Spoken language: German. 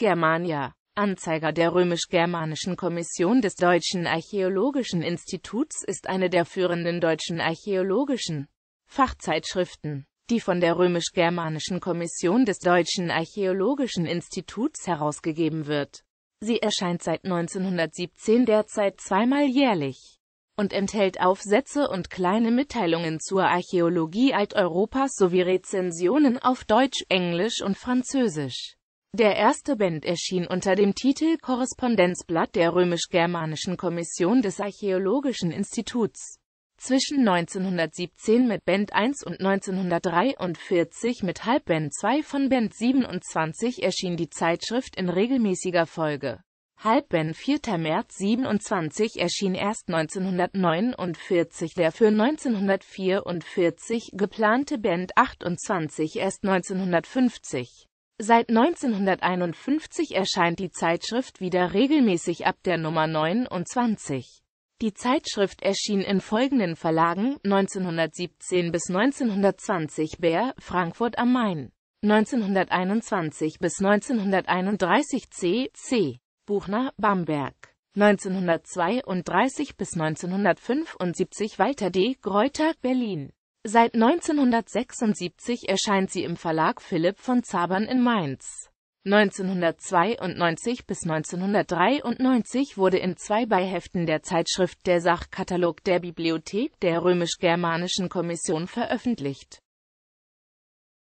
Germania. Anzeiger der römisch-germanischen Kommission des Deutschen Archäologischen Instituts ist eine der führenden deutschen archäologischen Fachzeitschriften, die von der römisch-germanischen Kommission des Deutschen Archäologischen Instituts herausgegeben wird. Sie erscheint seit 1917 derzeit zweimal jährlich und enthält Aufsätze und kleine Mitteilungen zur Archäologie Alteuropas sowie Rezensionen auf Deutsch, Englisch und Französisch. Der erste Band erschien unter dem Titel Korrespondenzblatt der römisch-germanischen Kommission des Archäologischen Instituts. Zwischen 1917 mit Band 1 und 1943 mit Halbband 2 von Band 27 erschien die Zeitschrift in regelmäßiger Folge. Halbband 4. März 27 erschien erst 1949 der für 1944 geplante Band 28 erst 1950. Seit 1951 erscheint die Zeitschrift wieder regelmäßig ab der Nummer 29. Die Zeitschrift erschien in folgenden Verlagen 1917 bis 1920 Bär, Frankfurt am Main, 1921 bis 1931 C. C. Buchner, Bamberg, 1932 bis 1975 Walter D. Greuter, Berlin. Seit 1976 erscheint sie im Verlag Philipp von Zabern in Mainz. 1992 bis 1993 wurde in zwei Beiheften der Zeitschrift Der Sachkatalog der Bibliothek der römisch-germanischen Kommission veröffentlicht